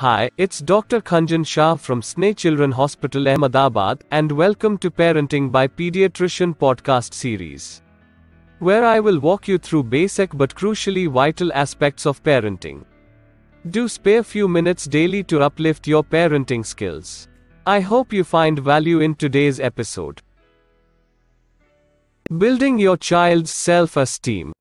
Hi, it's Dr. Khanjan Shah from Sne Children Hospital Ahmedabad and welcome to Parenting by Pediatrician podcast series. Where I will walk you through basic but crucially vital aspects of parenting. Do spare few minutes daily to uplift your parenting skills. I hope you find value in today's episode. Building your child's self-esteem.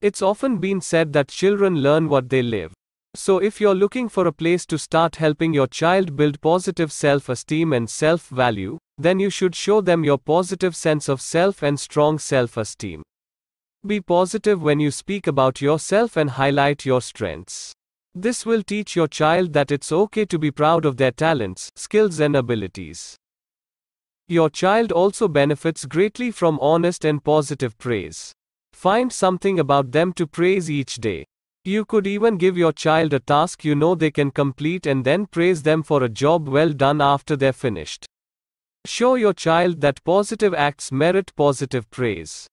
It's often been said that children learn what they live so, if you're looking for a place to start helping your child build positive self esteem and self value, then you should show them your positive sense of self and strong self esteem. Be positive when you speak about yourself and highlight your strengths. This will teach your child that it's okay to be proud of their talents, skills, and abilities. Your child also benefits greatly from honest and positive praise. Find something about them to praise each day. You could even give your child a task you know they can complete and then praise them for a job well done after they're finished. Show your child that positive acts merit positive praise.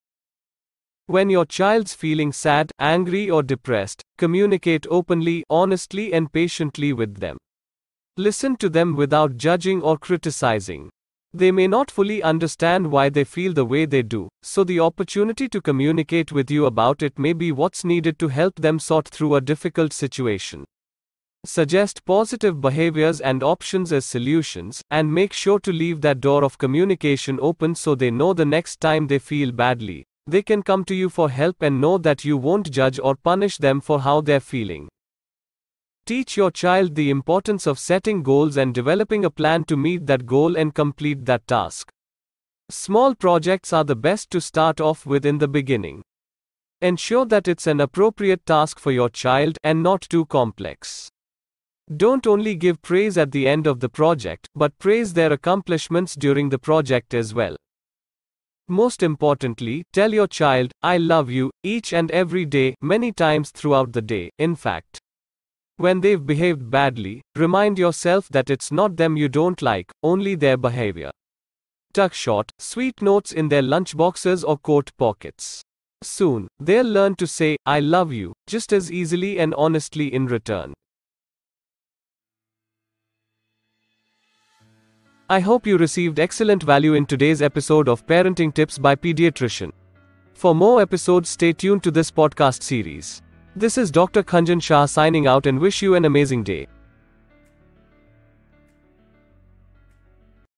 When your child's feeling sad, angry, or depressed, communicate openly, honestly, and patiently with them. Listen to them without judging or criticizing. They may not fully understand why they feel the way they do, so the opportunity to communicate with you about it may be what's needed to help them sort through a difficult situation. Suggest positive behaviors and options as solutions, and make sure to leave that door of communication open so they know the next time they feel badly, they can come to you for help and know that you won't judge or punish them for how they're feeling. Teach your child the importance of setting goals and developing a plan to meet that goal and complete that task. Small projects are the best to start off with in the beginning. Ensure that it's an appropriate task for your child and not too complex. Don't only give praise at the end of the project, but praise their accomplishments during the project as well. Most importantly, tell your child, I love you, each and every day, many times throughout the day, in fact. When they've behaved badly, remind yourself that it's not them you don't like, only their behavior. Tuck short, sweet notes in their lunchboxes or coat pockets. Soon, they'll learn to say, I love you, just as easily and honestly in return. I hope you received excellent value in today's episode of Parenting Tips by Pediatrician. For more episodes, stay tuned to this podcast series. This is Dr. Kanjan Shah signing out and wish you an amazing day.